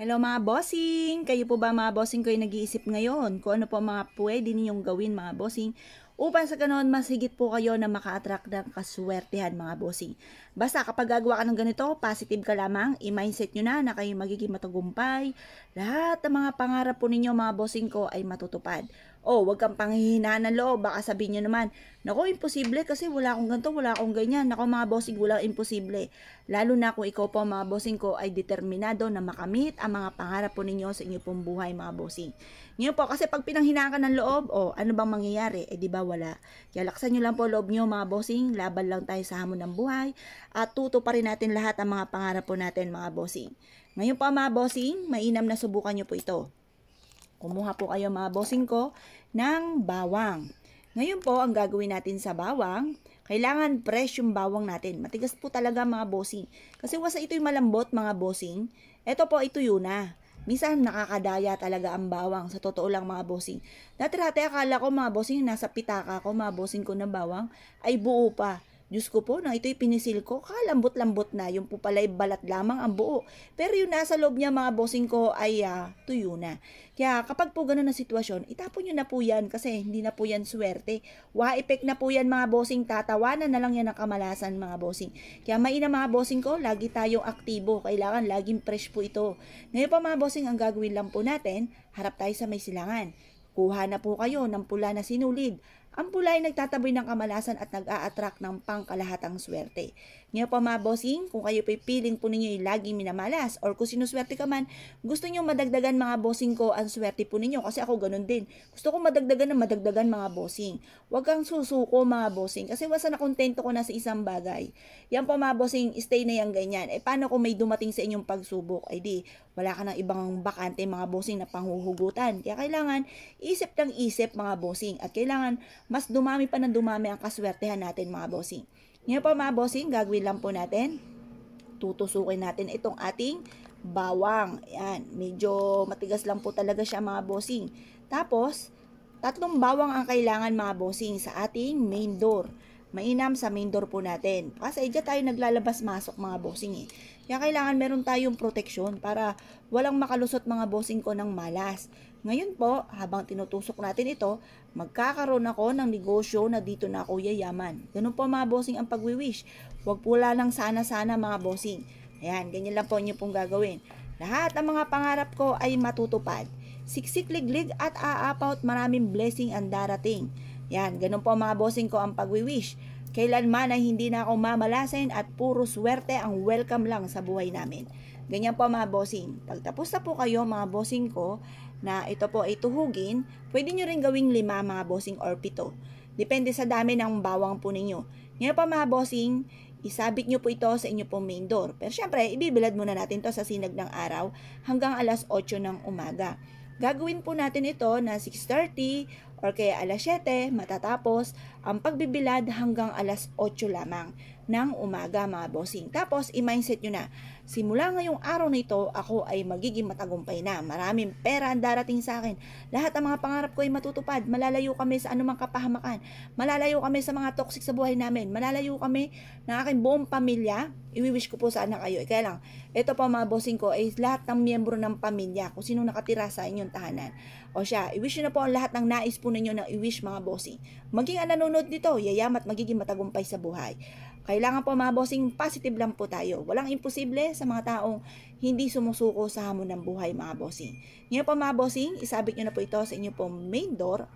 Hello mga bossing! Kayo po ba mga bossing ko yung nag-iisip ngayon kung ano po mga pwede ninyong gawin mga bossing upang sa ganoon mas higit po kayo na maka-attract ng kaswertehan mga bossing. Basta kapag gagawa ka ng ganito, positive ka lamang, i-mindset nyo na na kayo magiging matagumpay. Lahat ng mga pangarap po ninyo mga bossing ko ay matutupad oh, wag kang panghihinaan ng loob, baka sabihin nyo naman, nako, imposible kasi wala akong ganito, wala akong ganyan, nako mga bossing, wala imposible. Lalo na kung ikaw po mga bossing ko ay determinado na makamit ang mga pangarap po ninyo sa inyo pong buhay mga bossing. Ngayon po, kasi pag pinanghinaan ka ng loob, oh, ano bang mangyayari? Eh, di ba wala? Kaya laksan nyo lang po loob nyo mga bossing, laban lang tayo sa hamon ng buhay, at tuto pa rin natin lahat ang mga pangarap po natin mga bossing. Ngayon po mga bossing, mainam na subukan nyo po ito. Kumuha po kayo mga bossing ko ng bawang. Ngayon po, ang gagawin natin sa bawang, kailangan fresh yung bawang natin. Matigas po talaga mga bossing. Kasi wasa ito yung malambot mga bossing. Ito po, ito yun na. Minsan nakakadaya talaga ang bawang. Sa totoo lang mga bossing. Dati-dati akala ko mga bossing, nasa pitaka ko mga bossing ko ng bawang, ay buo pa. Diyos ko po, nang ito'y pinisil ko, kalambot-lambot na. Yung po pala'y balat lamang ang buo. Pero yung nasa loob niya mga bossing ko ay uh, tuyo na. Kaya kapag po ganun na sitwasyon, itapon nyo na po yan kasi hindi na po yan swerte. Wa-effect na po yan mga bossing. Tatawanan na lang yan ang kamalasan mga bossing. Kaya maina mga bossing ko, lagi tayong aktibo. Kailangan laging fresh po ito. Ngayon pa mga bossing, ang gagawin lang po natin, harap tayo sa may silangan. Kuha na po kayo ng pula na sinulid ang pula ay nagtataboy ng kamalasan at nag-a-attract ng pangkalahatang swerte. Ngayon pa mga bossing, kung kayo pipiling po ninyo ay laging minamalas or kung sinuswerte ka man, gusto nyo madagdagan mga bossing ko ang swerte po ninyo kasi ako ganun din. Gusto ko madagdagan ng madagdagan mga bossing. Huwag kang susuko mga bossing kasi wasa na kontento ko na sa isang bagay. Yan po mga bossing, stay na yan ganyan. Eh paano kung may dumating sa inyong pagsubok? Ay di, wala ka ng ibang bakante mga bossing na panghuhugutan. Kaya kailangan isip ng isip mga bossing at kailangan mas dumami pa ng dumami ang kaswertehan natin mga bossing. Ngayon po mga bossing, gagawin lang po natin. Tutusukin natin itong ating bawang. Ayan, medyo matigas lang po talaga siya mga bossing. Tapos, tatlong bawang ang kailangan mga bossing sa ating main door. Mainam sa main door po natin. Kasi dyan tayo naglalabas-masok mga bossing eh. Kaya kailangan meron tayong protection para walang makalusot mga bossing ko ng malas. Ngayon po, habang tinutusok natin ito, magkakaroon ako ng negosyo na dito na ako yayaman. Ganun po mga bossing ang pagwiwish. Huwag pula lang sana-sana mga bossing. Ayan, ganyan lang po inyo pong gagawin. Lahat ng mga pangarap ko ay matutupad. Siksik liglig at aapaw maraming blessing ang darating. Yan, ganun po mga bossing ko ang pagwiwish. wish Kailanman ay hindi na ako mamalasin at puro swerte ang welcome lang sa buhay namin. Ganyan po mga bossing. Pagtapos na po kayo mga bossing ko na ito po ay tuhugin, pwede nyo rin gawing lima mga bossing or pito. Depende sa dami ng bawang po ninyo. Ngayon po mga bossing, isabit nyo po ito sa inyo pong main door. Pero syempre, ibibilad muna natin to sa sinag ng araw hanggang alas 8 ng umaga. Gagawin po natin ito na 6.30 or kaya alas 7 matatapos ang pagbibilad hanggang alas 8 lamang ng umaga mga bossing. Tapos i-mindset nyo na, simula ngayong araw na ito, ako ay magiging matagumpay na. Maraming pera ang darating sa akin. Lahat ng mga pangarap ko ay matutupad. Malalayo kami sa anumang kapahamakan. Malalayo kami sa mga toxic sa buhay namin. Malalayo kami ng aking buong pamilya. Iwiwish ko po sana kayo. Eh, kaya lang, ito po mga bossing ko ay lahat ng miyembro ng pamilya. Kung sino nakatira sa inyong tahanan. O siya, iwish nyo na po ang lahat ng nais po ninyo na i-wish mga bossing. Maging ang nanonood nito, yayamat magiging matagumpay sa buhay. Kailangan po mga bossing, positive lang po tayo. Walang imposible sa mga taong hindi sumusuko sa hamon ng buhay mga bossing. Ngayon po mga bossing, isabit nyo na po ito sa inyong po main door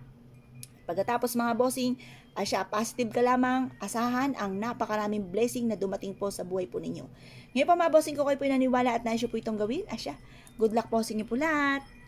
Pagkatapos mga bossing, asya positive ka lamang, asahan ang napakaraming blessing na dumating po sa buhay po ninyo. Ngayon po mga bossing ko kayo po naniwala at naisyo po itong gawin, asya. Good luck po sa inyo po lahat!